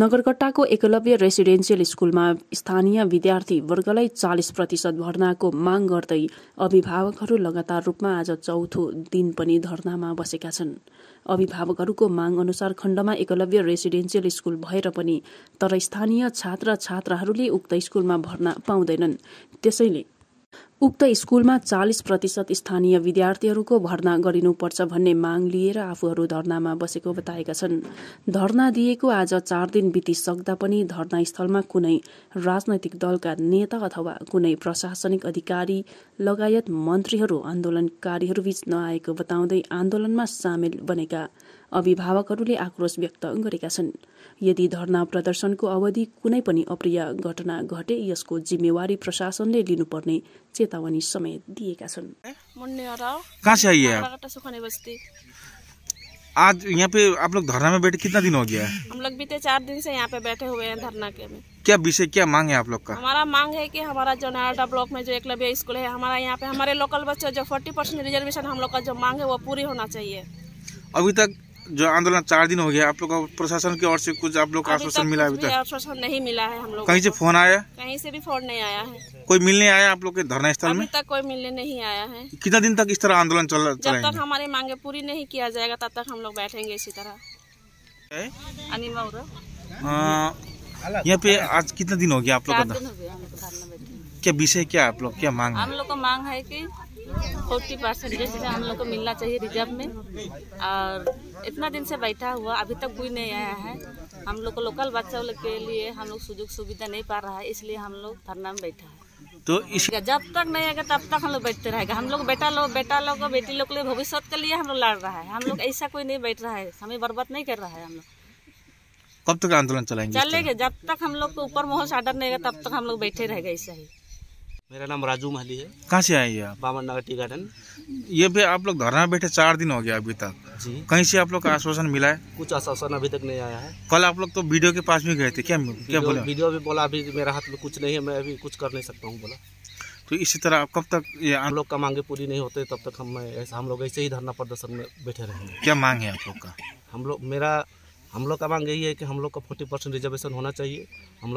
नगरकट्टाको Eklavya residential स्कुलमा स्थानीय विद्यार्थीवर्गलाई चालिस प्रतिशत भर्नाको माग गर्दै अभिभावकहरू लगातार रूपमा आज चौथो दिन पनि धरनामा बसेका छन् अभिभावकहरूको माग अनुसार खण्डमा एकलव्य रेसिडेन्सियल स्कुल भएर पनि तर स्थानीय छात्र छात्राहरूले उक्त स्कुलमा भर्ना पाउँदैनन् त्यसैले उक्त स्कूलमा चालिस प्रतिशत स्थानीय विद्यार्थीहरूको भर्ना गरिनुपर्छ भन्ने माग लिएर आफूहरू धरनामा बसेको बताएका छन् धरना दिएको आज चार दिन बितिसक्दा पनि धरनास्थलमा कुनै राजनैतिक दलका नेता अथवा कुनै प्रशासनिक अधिकारी लगायत मन्त्रीहरू आन्दोलनकारीहरूबीच नआएको बताउँदै आन्दोलनमा सामेल बनेका अभिभावकहरूले आक्रोश व्यक्त गरेका छन् यदि धरना प्रदर्शनको अवधि कुनै पनि अप्रिय घटना घटे यसको जिम्मेवारी प्रशासनले लिनुपर्ने चेतावनी समेत दिएका छन् आज यहाँ पे आप लोग धरना में बैठे कितना दिन हो गया है हम लोग बीते चार दिन से यहाँ पे बैठे हुए हैं धरना के में क्या विषय क्या मांग है आप लोग का हमारा मांग है कि हमारा जो नाराटा ब्लॉक में जो एकलव्य स्कूल है हमारा यहाँ पे हमारे लोकल बच्चे जो 40 परसेंट रिजर्वेशन हम लोग का जो मांग है वो पूरी होना चाहिए अभी तक जो आंदोलन चार दिन हो गया आप लोग प्रशासन की ओर से कुछ आप लोग का आश्वासन मिला अभी तक आश्वासन नहीं मिला है हम लोग कहीं से फोन आया कहीं से भी फोन नहीं आया है कोई मिलने आया आप लोग के धरना स्थल में तक कोई मिलने नहीं आया है कितना दिन तक इस तरह आंदोलन चल जब तक हमारी मांगे पूरी नहीं किया जाएगा तब तक हम लोग बैठेंगे इसी तरह अनिल हाँ। यहाँ पे आज कितना दिन हो गया आप लोग का क्या विषय क्या आप लोग क्या मांग हम लोग का मांग है कि फोर्टी परसेंट जैसे हम लोग को मिलना चाहिए रिजर्व में और इतना दिन से बैठा हुआ अभी तक कोई नहीं आया है हम लोग को लोकल बच्चों के लिए हम लोग सुजोग सुविधा नहीं पा रहा है इसलिए हम लोग धरना में बैठा है तो इस जब तक नहीं आएगा तब तक हम लोग बैठते रहेगा हम लोग बेटा लोग बेटा लोग बेटी लोग के लिए भविष्य के लिए हम लोग लड़ रहा है हम लोग ऐसा कोई नहीं बैठ रहा है हमें बर्बाद नहीं कर रहा है हम लोग कब तक आंदोलन चलाएंगे चलेगा जब तक हम लोग को ऊपर मोहर से आर्डर नहीं तब तक हम लोग बैठे रहेगा ऐसा ही मेरा नाम राजू महली है कहाँ से आई है बामन नगर टी गार्डन ये भी आप लोग धरना बैठे चार दिन हो गया अभी तक जी कहीं से आप लोग का आश्वासन मिला है कुछ आश्वासन अभी तक नहीं आया है कल आप लोग तो वीडियो के पास भी गए थे क्या वीडियो, क्या बोला वीडियो भी बोला अभी मेरा हाथ में कुछ नहीं है मैं अभी कुछ कर नहीं सकता हूँ बोला तो इसी तरह आप कब तक ये हम लोग का मांगे पूरी नहीं होते तब तक हम ऐसा हम लोग ऐसे ही धरना प्रदर्शन में बैठे रहेंगे क्या मांग है आप लोग का हम लोग मेरा हम लोग का मांग यही है कि हम लोग का फोर्टी परसेंट रिजर्वेशन होना चाहिए हम लोग